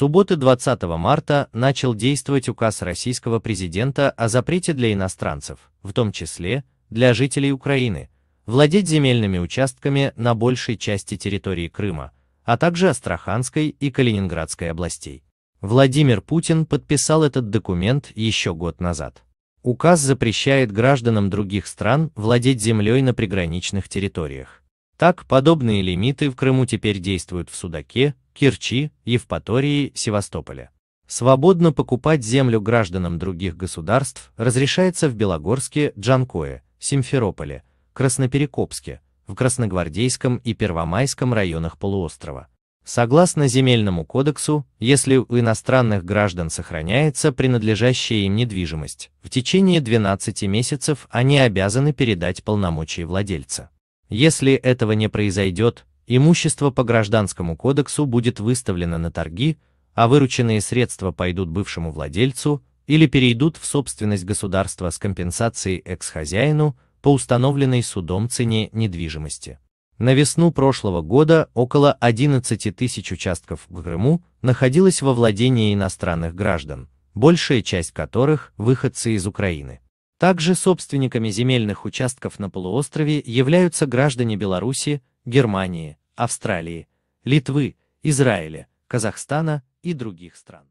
субботы 20 марта начал действовать указ российского президента о запрете для иностранцев, в том числе для жителей Украины, владеть земельными участками на большей части территории Крыма, а также Астраханской и Калининградской областей. Владимир Путин подписал этот документ еще год назад. Указ запрещает гражданам других стран владеть землей на приграничных территориях. Так, подобные лимиты в Крыму теперь действуют в Судаке, Керчи, Евпатории, Севастополе. Свободно покупать землю гражданам других государств разрешается в Белогорске, Джанкое, Симферополе, Красноперекопске, в Красногвардейском и Первомайском районах полуострова. Согласно Земельному кодексу, если у иностранных граждан сохраняется принадлежащая им недвижимость, в течение 12 месяцев они обязаны передать полномочия владельца. Если этого не произойдет, имущество по Гражданскому кодексу будет выставлено на торги, а вырученные средства пойдут бывшему владельцу или перейдут в собственность государства с компенсацией экс-хозяину по установленной судом цене недвижимости. На весну прошлого года около 11 тысяч участков в Крыму находилось во владении иностранных граждан, большая часть которых – выходцы из Украины. Также собственниками земельных участков на полуострове являются граждане Беларуси, Германии, Австралии, Литвы, Израиля, Казахстана и других стран.